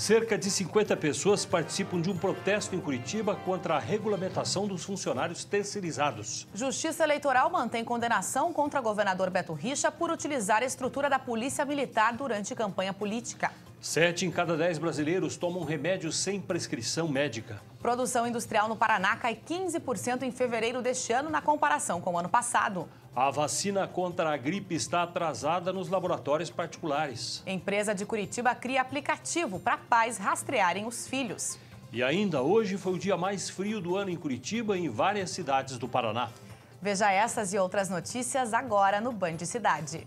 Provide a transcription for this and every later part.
Cerca de 50 pessoas participam de um protesto em Curitiba contra a regulamentação dos funcionários terceirizados. Justiça Eleitoral mantém condenação contra o governador Beto Richa por utilizar a estrutura da Polícia Militar durante campanha política. Sete em cada dez brasileiros tomam remédio sem prescrição médica. Produção industrial no Paraná cai 15% em fevereiro deste ano na comparação com o ano passado. A vacina contra a gripe está atrasada nos laboratórios particulares. Empresa de Curitiba cria aplicativo para pais rastrearem os filhos. E ainda hoje foi o dia mais frio do ano em Curitiba e em várias cidades do Paraná. Veja essas e outras notícias agora no Band Cidade.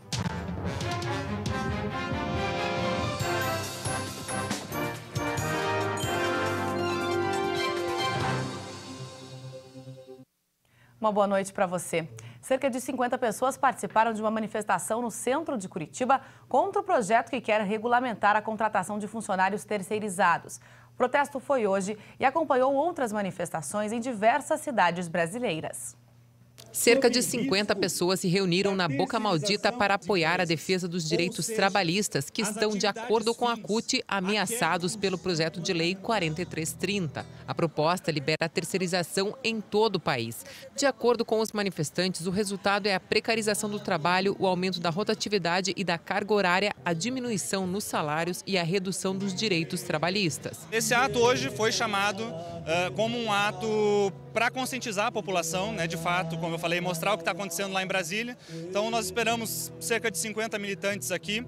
Uma boa noite para você cerca de 50 pessoas participaram de uma manifestação no centro de Curitiba contra o projeto que quer regulamentar a contratação de funcionários terceirizados. O protesto foi hoje e acompanhou outras manifestações em diversas cidades brasileiras. Cerca de 50 pessoas se reuniram na Boca Maldita para apoiar a defesa dos direitos trabalhistas, que estão, de acordo com a CUT, ameaçados pelo projeto de lei 4330. A proposta libera a terceirização em todo o país. De acordo com os manifestantes, o resultado é a precarização do trabalho, o aumento da rotatividade e da carga horária, a diminuição nos salários e a redução dos direitos trabalhistas. Esse ato hoje foi chamado uh, como um ato para conscientizar a população, né, de fato, como eu falei, mostrar o que está acontecendo lá em Brasília. Então nós esperamos cerca de 50 militantes aqui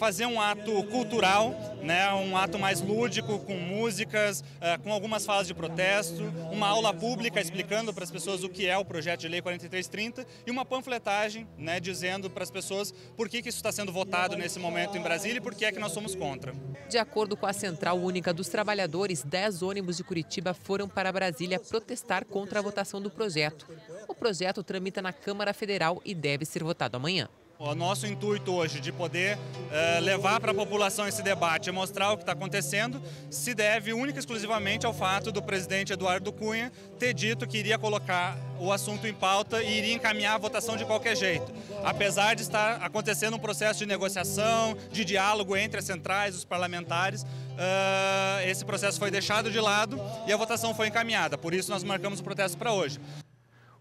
fazer um ato cultural, né, um ato mais lúdico, com músicas, eh, com algumas falas de protesto, uma aula pública explicando para as pessoas o que é o projeto de lei 4330 e uma panfletagem né, dizendo para as pessoas por que, que isso está sendo votado nesse momento em Brasília e por que é que nós somos contra. De acordo com a Central Única dos Trabalhadores, 10 ônibus de Curitiba foram para Brasília protestar contra a votação do projeto. O projeto tramita na Câmara Federal e deve ser votado amanhã. O nosso intuito hoje de poder uh, levar para a população esse debate e mostrar o que está acontecendo se deve única e exclusivamente ao fato do presidente Eduardo Cunha ter dito que iria colocar o assunto em pauta e iria encaminhar a votação de qualquer jeito. Apesar de estar acontecendo um processo de negociação, de diálogo entre as centrais, os parlamentares, uh, esse processo foi deixado de lado e a votação foi encaminhada. Por isso nós marcamos o protesto para hoje.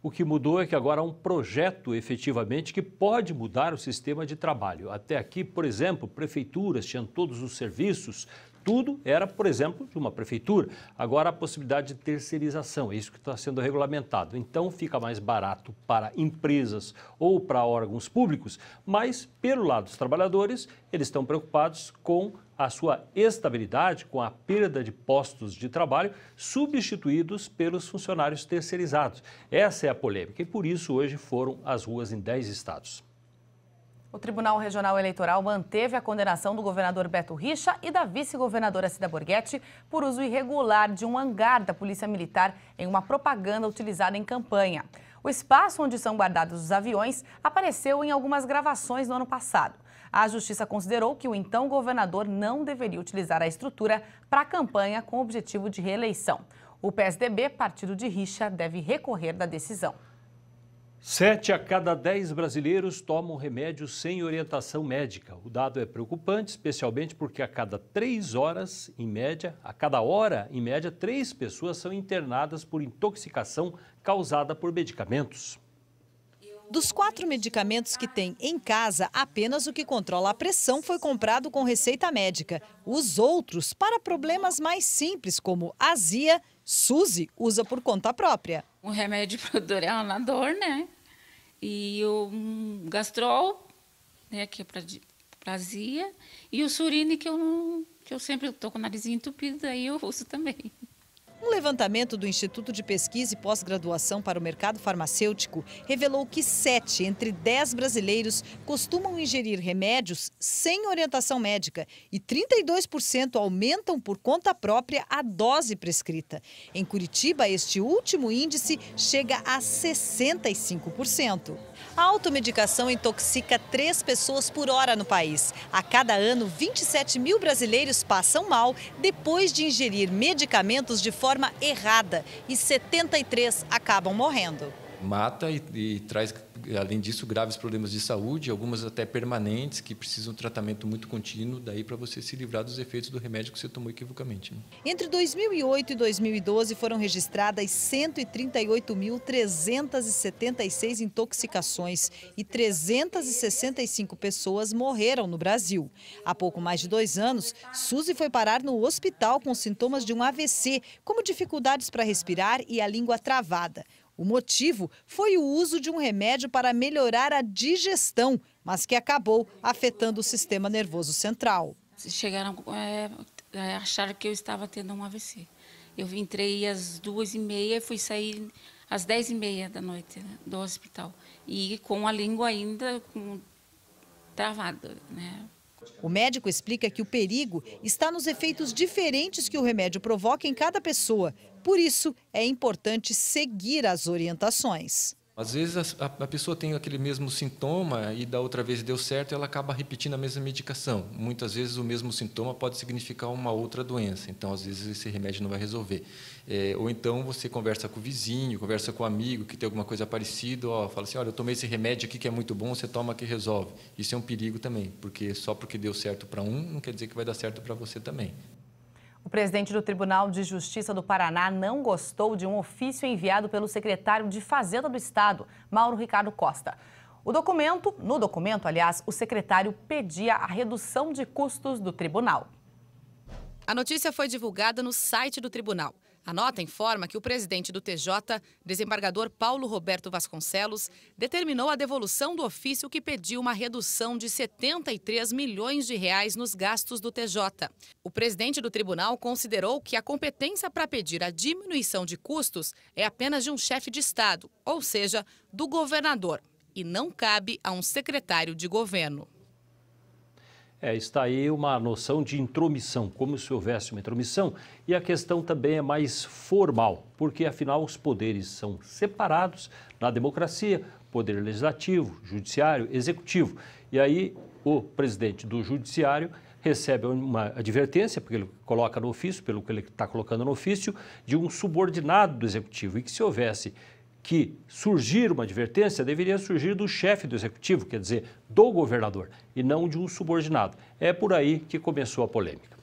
O que mudou é que agora há um projeto efetivamente que pode mudar o sistema de trabalho. Até aqui, por exemplo, prefeituras tinham todos os serviços, tudo era, por exemplo, de uma prefeitura. Agora, a possibilidade de terceirização, é isso que está sendo regulamentado. Então, fica mais barato para empresas ou para órgãos públicos, mas, pelo lado dos trabalhadores, eles estão preocupados com a sua estabilidade com a perda de postos de trabalho substituídos pelos funcionários terceirizados. Essa é a polêmica e por isso hoje foram às ruas em 10 estados. O Tribunal Regional Eleitoral manteve a condenação do governador Beto Richa e da vice-governadora Cida Borghetti por uso irregular de um hangar da Polícia Militar em uma propaganda utilizada em campanha. O espaço onde são guardados os aviões apareceu em algumas gravações no ano passado. A justiça considerou que o então governador não deveria utilizar a estrutura para a campanha com objetivo de reeleição. O PSDB, partido de Richa, deve recorrer da decisão. Sete a cada dez brasileiros tomam remédio sem orientação médica. O dado é preocupante, especialmente porque a cada três horas, em média, a cada hora, em média, três pessoas são internadas por intoxicação causada por medicamentos. Dos quatro medicamentos que tem em casa, apenas o que controla a pressão foi comprado com receita médica. Os outros, para problemas mais simples, como azia, Suzy usa por conta própria um remédio para dor é na dor, né? E o gastrol, né, que é para prazia, e o surine que eu que eu sempre estou com o narizinho entupido, aí eu uso também. Um levantamento do Instituto de Pesquisa e Pós-Graduação para o Mercado Farmacêutico revelou que 7 entre 10 brasileiros costumam ingerir remédios sem orientação médica e 32% aumentam por conta própria a dose prescrita. Em Curitiba, este último índice chega a 65%. A automedicação intoxica 3 pessoas por hora no país. A cada ano, 27 mil brasileiros passam mal depois de ingerir medicamentos de forma forma errada e 73 acabam morrendo. Mata e, e traz além disso, graves problemas de saúde, algumas até permanentes, que precisam de um tratamento muito contínuo, daí para você se livrar dos efeitos do remédio que você tomou equivocamente. Né? Entre 2008 e 2012 foram registradas 138.376 intoxicações e 365 pessoas morreram no Brasil. Há pouco mais de dois anos, Suzy foi parar no hospital com sintomas de um AVC, como dificuldades para respirar e a língua travada. O motivo foi o uso de um remédio para melhorar a digestão, mas que acabou afetando o sistema nervoso central. Chegaram, é, é, acharam que eu estava tendo um AVC. Eu entrei às duas e meia e fui sair às dez e meia da noite né, do hospital. E com a língua ainda com, travada, né? O médico explica que o perigo está nos efeitos diferentes que o remédio provoca em cada pessoa. Por isso, é importante seguir as orientações. Às vezes a, a, pessoa tem aquele mesmo sintoma e da outra vez deu certo, ela acaba repetindo a mesma medicação. Muitas vezes o mesmo sintoma pode significar uma outra doença, então às vezes esse remédio não vai resolver. É, ou então você conversa com o vizinho, conversa com o amigo que tem alguma coisa parecida, ó, fala assim, olha, eu tomei esse remédio aqui que é muito bom, você toma que resolve. Isso é um perigo também, porque só porque deu certo para um, não quer dizer que vai dar certo para você também. O presidente do Tribunal de Justiça do Paraná não gostou de um ofício enviado pelo secretário de Fazenda do Estado, Mauro Ricardo Costa. O documento, no documento, aliás, o secretário pedia a redução de custos do tribunal. A notícia foi divulgada no site do tribunal. A nota informa que o presidente do TJ, desembargador Paulo Roberto Vasconcelos, determinou a devolução do ofício que pediu uma redução de 73 milhões de reais nos gastos do TJ. O presidente do tribunal considerou que a competência para pedir a diminuição de custos é apenas de um chefe de Estado, ou seja, do governador, e não cabe a um secretário de governo. É, está aí uma noção de intromissão, como se houvesse uma intromissão, e a questão também é mais formal, porque afinal os poderes são separados na democracia, poder legislativo, judiciário, executivo. E aí o presidente do judiciário recebe uma advertência, porque ele coloca no ofício, pelo que ele está colocando no ofício, de um subordinado do executivo, e que se houvesse que surgir uma advertência deveria surgir do chefe do executivo, quer dizer, do governador, e não de um subordinado. É por aí que começou a polêmica.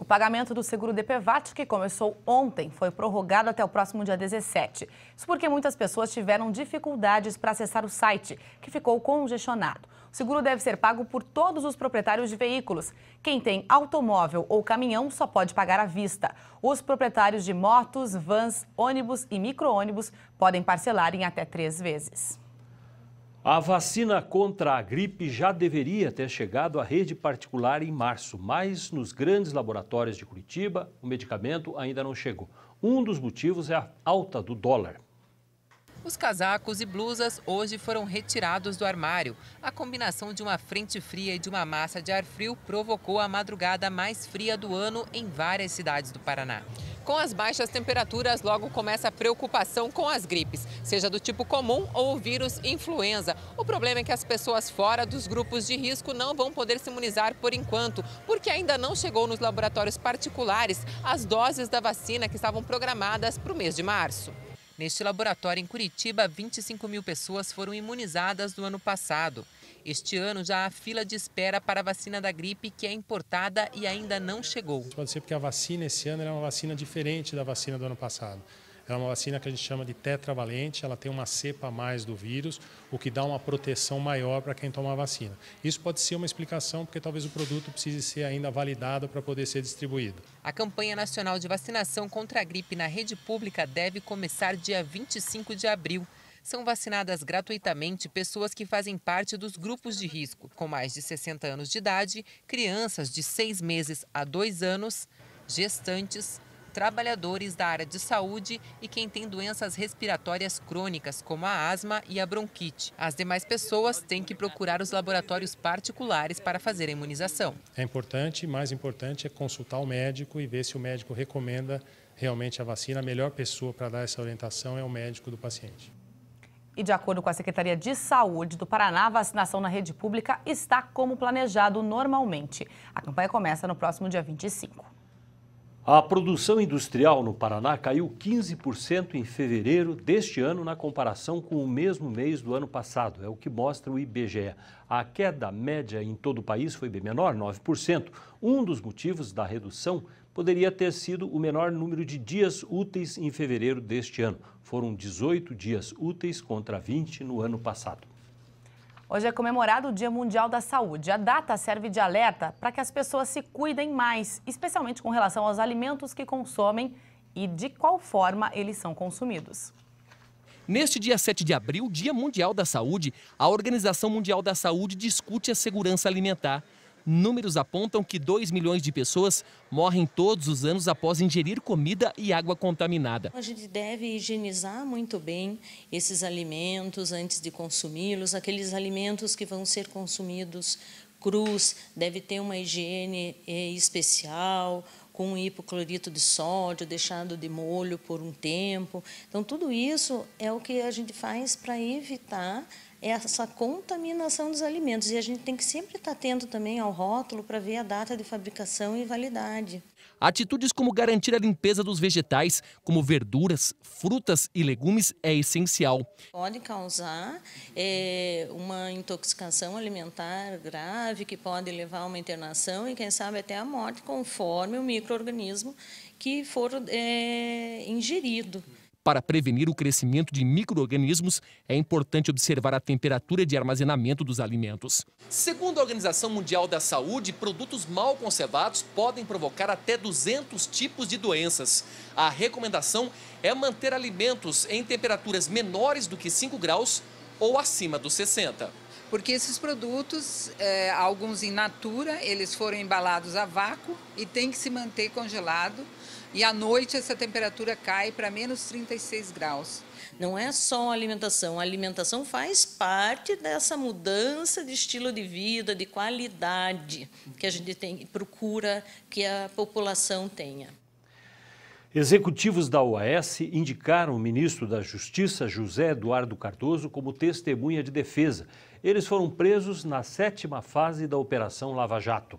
O pagamento do seguro DPVAT, que começou ontem, foi prorrogado até o próximo dia 17. Isso porque muitas pessoas tiveram dificuldades para acessar o site, que ficou congestionado. O seguro deve ser pago por todos os proprietários de veículos. Quem tem automóvel ou caminhão só pode pagar à vista. Os proprietários de motos, vans, ônibus e micro-ônibus podem parcelar em até três vezes. A vacina contra a gripe já deveria ter chegado à rede particular em março, mas nos grandes laboratórios de Curitiba, o medicamento ainda não chegou. Um dos motivos é a alta do dólar. Os casacos e blusas hoje foram retirados do armário. A combinação de uma frente fria e de uma massa de ar frio provocou a madrugada mais fria do ano em várias cidades do Paraná. Com as baixas temperaturas, logo começa a preocupação com as gripes, seja do tipo comum ou o vírus influenza. O problema é que as pessoas fora dos grupos de risco não vão poder se imunizar por enquanto, porque ainda não chegou nos laboratórios particulares as doses da vacina que estavam programadas para o mês de março. Neste laboratório em Curitiba, 25 mil pessoas foram imunizadas no ano passado. Este ano já há fila de espera para a vacina da gripe, que é importada e ainda não chegou. Pode ser porque a vacina esse ano é uma vacina diferente da vacina do ano passado. Ela é uma vacina que a gente chama de tetravalente, ela tem uma cepa a mais do vírus, o que dá uma proteção maior para quem toma a vacina. Isso pode ser uma explicação, porque talvez o produto precise ser ainda validado para poder ser distribuído. A campanha nacional de vacinação contra a gripe na rede pública deve começar dia 25 de abril são vacinadas gratuitamente pessoas que fazem parte dos grupos de risco, com mais de 60 anos de idade, crianças de seis meses a dois anos, gestantes, trabalhadores da área de saúde e quem tem doenças respiratórias crônicas, como a asma e a bronquite. As demais pessoas têm que procurar os laboratórios particulares para fazer a imunização. É importante, mais importante é consultar o médico e ver se o médico recomenda realmente a vacina. A melhor pessoa para dar essa orientação é o médico do paciente. E de acordo com a Secretaria de Saúde do Paraná, a vacinação na rede pública está como planejado normalmente. A campanha começa no próximo dia 25. A produção industrial no Paraná caiu 15% em fevereiro deste ano na comparação com o mesmo mês do ano passado, é o que mostra o IBGE. A queda média em todo o país foi bem menor, 9%. Um dos motivos da redução poderia ter sido o menor número de dias úteis em fevereiro deste ano. Foram 18 dias úteis contra 20 no ano passado. Hoje é comemorado o Dia Mundial da Saúde. A data serve de alerta para que as pessoas se cuidem mais, especialmente com relação aos alimentos que consomem e de qual forma eles são consumidos. Neste dia 7 de abril, Dia Mundial da Saúde, a Organização Mundial da Saúde discute a segurança alimentar. Números apontam que 2 milhões de pessoas morrem todos os anos após ingerir comida e água contaminada. A gente deve higienizar muito bem esses alimentos antes de consumi-los, aqueles alimentos que vão ser consumidos crus deve ter uma higiene eh, especial, com hipoclorito de sódio, deixado de molho por um tempo. Então, tudo isso é o que a gente faz para evitar essa contaminação dos alimentos. E a gente tem que sempre estar atento também ao rótulo para ver a data de fabricação e validade. Atitudes como garantir a limpeza dos vegetais, como verduras, frutas e legumes, é essencial. Pode causar é, uma intoxicação alimentar grave, que pode levar a uma internação e, quem sabe, até a morte, conforme o microorganismo que for é, ingerido. Para prevenir o crescimento de micro-organismos, é importante observar a temperatura de armazenamento dos alimentos. Segundo a Organização Mundial da Saúde, produtos mal conservados podem provocar até 200 tipos de doenças. A recomendação é manter alimentos em temperaturas menores do que 5 graus ou acima dos 60. Porque esses produtos, é, alguns em natura, eles foram embalados a vácuo e tem que se manter congelado e à noite essa temperatura cai para menos 36 graus. Não é só a alimentação, a alimentação faz parte dessa mudança de estilo de vida, de qualidade que a gente tem, procura que a população tenha. Executivos da OAS indicaram o ministro da Justiça, José Eduardo Cardoso, como testemunha de defesa. Eles foram presos na sétima fase da Operação Lava Jato.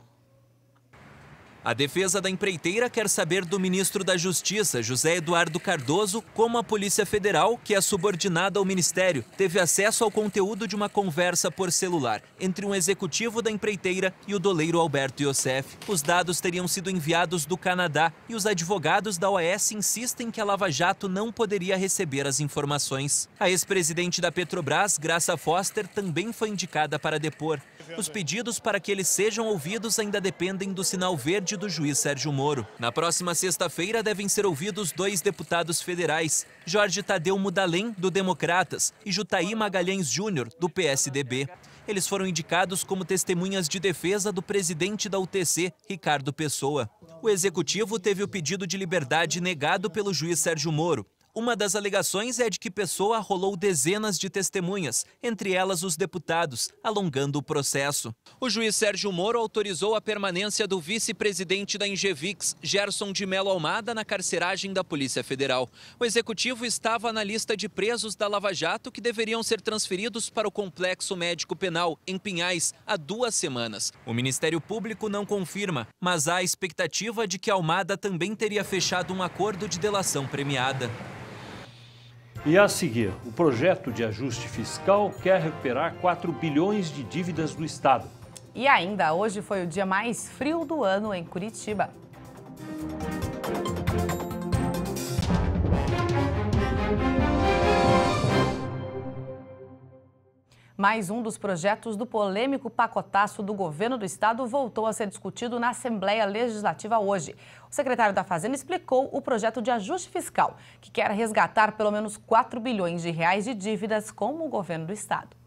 A defesa da empreiteira quer saber do ministro da Justiça, José Eduardo Cardoso, como a Polícia Federal, que é subordinada ao ministério, teve acesso ao conteúdo de uma conversa por celular entre um executivo da empreiteira e o doleiro Alberto Youssef. Os dados teriam sido enviados do Canadá e os advogados da OAS insistem que a Lava Jato não poderia receber as informações. A ex-presidente da Petrobras, Graça Foster, também foi indicada para depor. Os pedidos para que eles sejam ouvidos ainda dependem do sinal verde do juiz Sérgio Moro. Na próxima sexta-feira devem ser ouvidos dois deputados federais, Jorge Tadeu Mudalém, do Democratas, e Jutaí Magalhães Júnior, do PSDB. Eles foram indicados como testemunhas de defesa do presidente da UTC, Ricardo Pessoa. O executivo teve o pedido de liberdade negado pelo juiz Sérgio Moro. Uma das alegações é de que Pessoa rolou dezenas de testemunhas, entre elas os deputados, alongando o processo. O juiz Sérgio Moro autorizou a permanência do vice-presidente da Ingevix, Gerson de Melo Almada, na carceragem da Polícia Federal. O executivo estava na lista de presos da Lava Jato que deveriam ser transferidos para o Complexo Médico Penal, em Pinhais, há duas semanas. O Ministério Público não confirma, mas há a expectativa de que Almada também teria fechado um acordo de delação premiada. E a seguir, o projeto de ajuste fiscal quer recuperar 4 bilhões de dívidas do Estado. E ainda hoje foi o dia mais frio do ano em Curitiba. Mais um dos projetos do polêmico pacotaço do governo do estado voltou a ser discutido na Assembleia Legislativa hoje. O secretário da Fazenda explicou o projeto de ajuste fiscal, que quer resgatar pelo menos 4 bilhões de reais de dívidas com o governo do estado.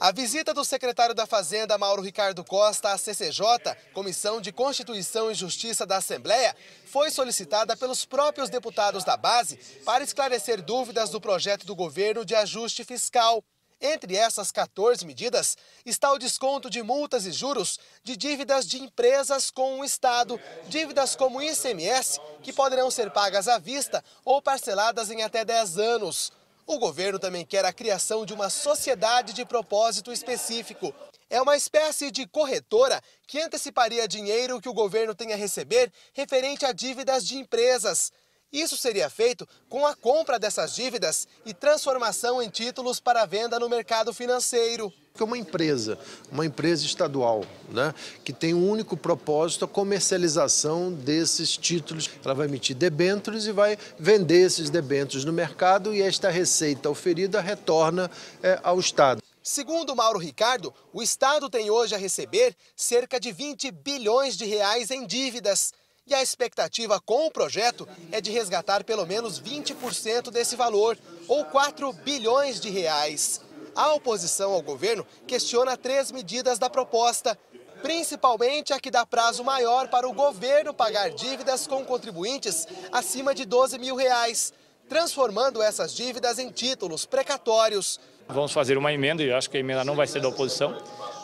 A visita do secretário da Fazenda, Mauro Ricardo Costa, à CCJ, Comissão de Constituição e Justiça da Assembleia, foi solicitada pelos próprios deputados da base para esclarecer dúvidas do projeto do governo de ajuste fiscal. Entre essas 14 medidas está o desconto de multas e juros de dívidas de empresas com o Estado, dívidas como ICMS, que poderão ser pagas à vista ou parceladas em até 10 anos. O governo também quer a criação de uma sociedade de propósito específico. É uma espécie de corretora que anteciparia dinheiro que o governo tem a receber referente a dívidas de empresas. Isso seria feito com a compra dessas dívidas e transformação em títulos para venda no mercado financeiro. é uma empresa, uma empresa estadual, né, que tem um único propósito, a comercialização desses títulos. Ela vai emitir debêntures e vai vender esses debêntures no mercado e esta receita oferida retorna é, ao Estado. Segundo Mauro Ricardo, o Estado tem hoje a receber cerca de 20 bilhões de reais em dívidas e a expectativa com o projeto é de resgatar pelo menos 20% desse valor, ou 4 bilhões de reais. A oposição ao governo questiona três medidas da proposta, principalmente a que dá prazo maior para o governo pagar dívidas com contribuintes acima de 12 mil reais, transformando essas dívidas em títulos precatórios. Vamos fazer uma emenda, e acho que a emenda não vai ser da oposição,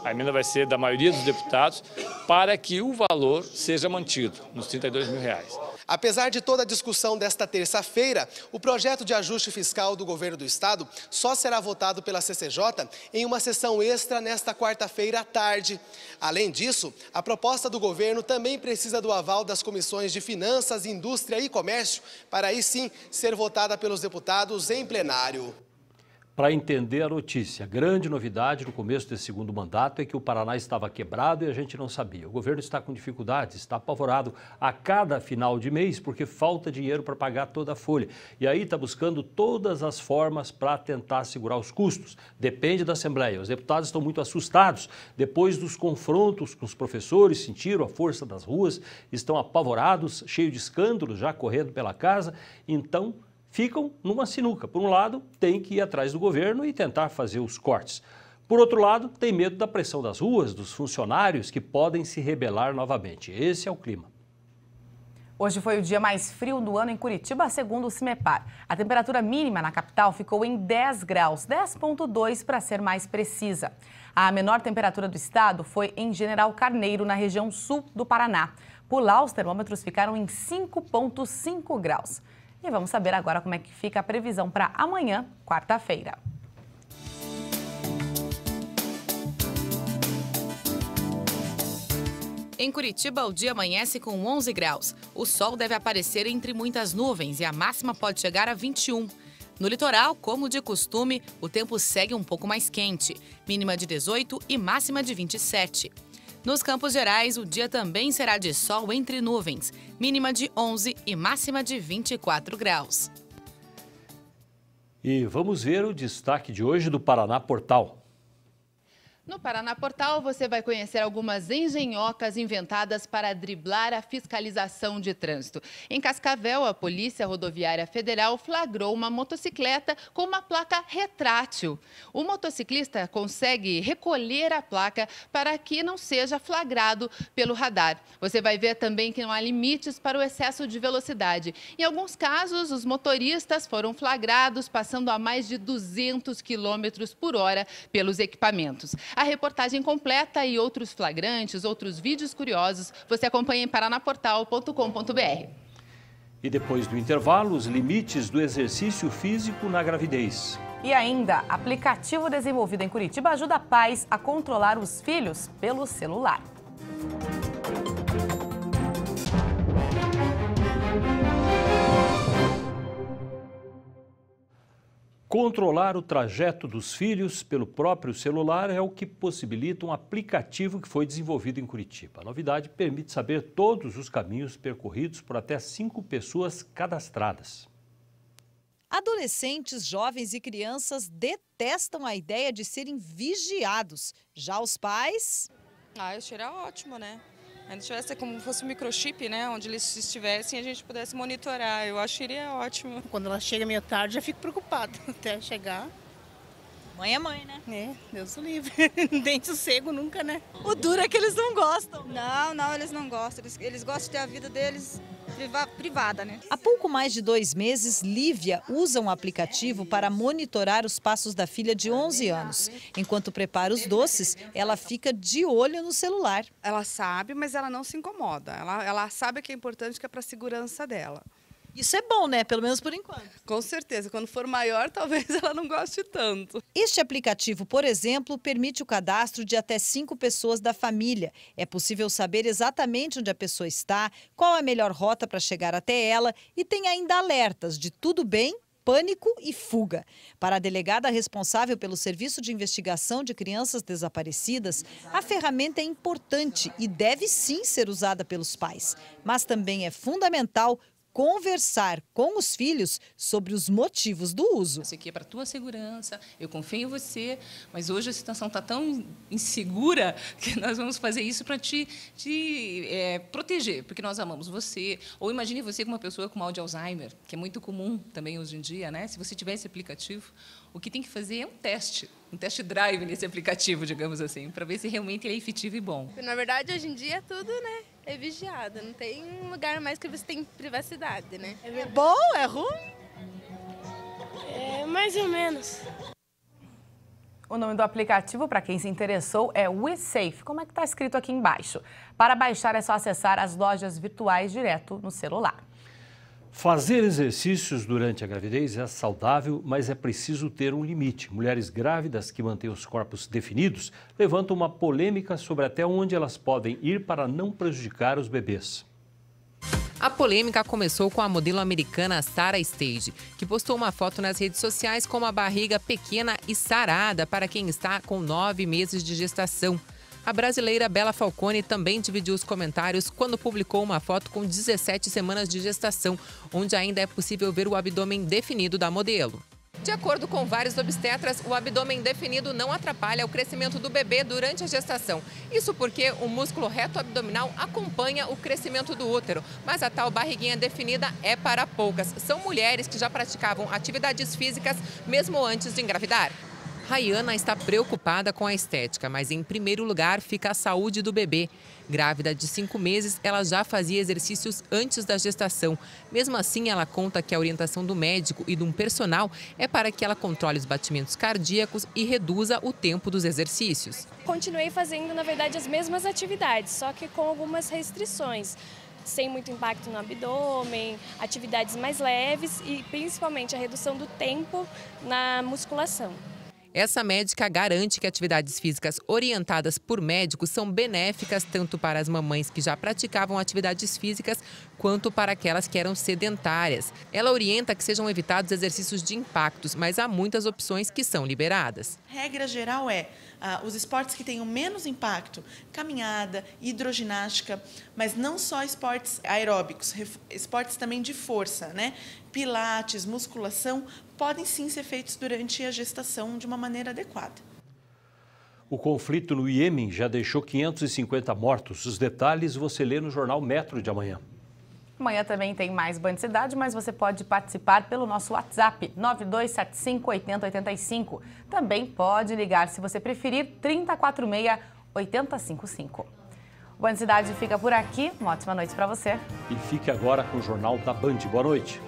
a emenda vai ser da maioria dos deputados, para que o valor seja mantido nos 32 mil reais. Apesar de toda a discussão desta terça-feira, o projeto de ajuste fiscal do governo do estado só será votado pela CCJ em uma sessão extra nesta quarta-feira à tarde. Além disso, a proposta do governo também precisa do aval das comissões de Finanças, Indústria e Comércio para aí sim ser votada pelos deputados em plenário para entender a notícia. A grande novidade no começo desse segundo mandato é que o Paraná estava quebrado e a gente não sabia. O governo está com dificuldades, está apavorado a cada final de mês porque falta dinheiro para pagar toda a folha. E aí está buscando todas as formas para tentar segurar os custos. Depende da Assembleia. Os deputados estão muito assustados. Depois dos confrontos com os professores, sentiram a força das ruas, estão apavorados, cheio de escândalos já correndo pela casa. Então, ficam numa sinuca. Por um lado, tem que ir atrás do governo e tentar fazer os cortes. Por outro lado, tem medo da pressão das ruas, dos funcionários que podem se rebelar novamente. Esse é o clima. Hoje foi o dia mais frio do ano em Curitiba, segundo o CIMEPAR. A temperatura mínima na capital ficou em 10 graus, 10,2 para ser mais precisa. A menor temperatura do estado foi em General Carneiro, na região sul do Paraná. Por lá, os termômetros ficaram em 5,5 graus. E vamos saber agora como é que fica a previsão para amanhã, quarta-feira. Em Curitiba, o dia amanhece com 11 graus. O sol deve aparecer entre muitas nuvens e a máxima pode chegar a 21. No litoral, como de costume, o tempo segue um pouco mais quente, mínima de 18 e máxima de 27. Nos Campos Gerais, o dia também será de sol entre nuvens, mínima de 11 e máxima de 24 graus. E vamos ver o destaque de hoje do Paraná Portal. No Paraná Portal, você vai conhecer algumas engenhocas inventadas para driblar a fiscalização de trânsito. Em Cascavel, a Polícia Rodoviária Federal flagrou uma motocicleta com uma placa retrátil. O motociclista consegue recolher a placa para que não seja flagrado pelo radar. Você vai ver também que não há limites para o excesso de velocidade. Em alguns casos, os motoristas foram flagrados passando a mais de 200 km por hora pelos equipamentos. A reportagem completa e outros flagrantes, outros vídeos curiosos, você acompanha em paranaportal.com.br. E depois do intervalo, os limites do exercício físico na gravidez. E ainda, aplicativo desenvolvido em Curitiba ajuda pais a controlar os filhos pelo celular. Controlar o trajeto dos filhos pelo próprio celular é o que possibilita um aplicativo que foi desenvolvido em Curitiba. A novidade permite saber todos os caminhos percorridos por até cinco pessoas cadastradas. Adolescentes, jovens e crianças detestam a ideia de serem vigiados. Já os pais. Ah, eu achei ótimo, né? A gente tivesse como fosse um microchip, né? Onde eles estivessem e a gente pudesse monitorar. Eu acho que iria ótimo. Quando ela chega meio tarde, já fico preocupada até chegar. Mãe é mãe, né? É, Deus o livre. não tem sossego nunca, né? O duro é que eles não gostam. Não, não, eles não gostam. Eles, eles gostam de ter a vida deles privada. Né? Há pouco mais de dois meses, Lívia usa um aplicativo para monitorar os passos da filha de 11 anos. Enquanto prepara os doces, ela fica de olho no celular. Ela sabe, mas ela não se incomoda. Ela, ela sabe que é importante, que é para a segurança dela. Isso é bom, né? Pelo menos por enquanto. Com certeza. Quando for maior, talvez ela não goste tanto. Este aplicativo, por exemplo, permite o cadastro de até cinco pessoas da família. É possível saber exatamente onde a pessoa está, qual a melhor rota para chegar até ela e tem ainda alertas de tudo bem pânico e fuga. Para a delegada responsável pelo Serviço de Investigação de Crianças Desaparecidas, a ferramenta é importante e deve sim ser usada pelos pais, mas também é fundamental conversar com os filhos sobre os motivos do uso. Isso aqui é para tua segurança, eu confio em você, mas hoje a situação está tão insegura que nós vamos fazer isso para te, te é, proteger, porque nós amamos você. Ou imagine você com uma pessoa com mal de Alzheimer, que é muito comum também hoje em dia, né? Se você tiver esse aplicativo, o que tem que fazer é um teste, um teste drive nesse aplicativo, digamos assim, para ver se realmente ele é efetivo e bom. Na verdade, hoje em dia é tudo, né? é vigiada, não tem um lugar mais que você tem privacidade, né? É bom? É ruim? É mais ou menos. O nome do aplicativo, para quem se interessou, é WeSafe, como é que está escrito aqui embaixo. Para baixar é só acessar as lojas virtuais direto no celular. Fazer exercícios durante a gravidez é saudável, mas é preciso ter um limite. Mulheres grávidas que mantêm os corpos definidos levantam uma polêmica sobre até onde elas podem ir para não prejudicar os bebês. A polêmica começou com a modelo americana Sarah Stage, que postou uma foto nas redes sociais com uma barriga pequena e sarada para quem está com nove meses de gestação. A brasileira Bela Falcone também dividiu os comentários quando publicou uma foto com 17 semanas de gestação, onde ainda é possível ver o abdômen definido da modelo. De acordo com vários obstetras, o abdômen definido não atrapalha o crescimento do bebê durante a gestação. Isso porque o músculo reto abdominal acompanha o crescimento do útero. Mas a tal barriguinha definida é para poucas. São mulheres que já praticavam atividades físicas mesmo antes de engravidar. Rayana está preocupada com a estética, mas em primeiro lugar fica a saúde do bebê. Grávida de cinco meses, ela já fazia exercícios antes da gestação. Mesmo assim, ela conta que a orientação do médico e de um personal é para que ela controle os batimentos cardíacos e reduza o tempo dos exercícios. Continuei fazendo, na verdade, as mesmas atividades, só que com algumas restrições sem muito impacto no abdômen, atividades mais leves e principalmente a redução do tempo na musculação. Essa médica garante que atividades físicas orientadas por médicos são benéficas tanto para as mamães que já praticavam atividades físicas quanto para aquelas que eram sedentárias. Ela orienta que sejam evitados exercícios de impactos, mas há muitas opções que são liberadas. Regra geral é ah, os esportes que tenham menos impacto, caminhada, hidroginástica, mas não só esportes aeróbicos, esportes também de força, né? Pilates, musculação, podem sim ser feitos durante a gestação de uma maneira adequada. O conflito no Iêmen já deixou 550 mortos. Os detalhes você lê no jornal Metro de amanhã. Amanhã também tem mais Bandicidade, mas você pode participar pelo nosso WhatsApp 92758085. Também pode ligar, se você preferir, 3046 8055. Bandicidade fica por aqui. Uma ótima noite para você. E fique agora com o Jornal da Band. Boa noite.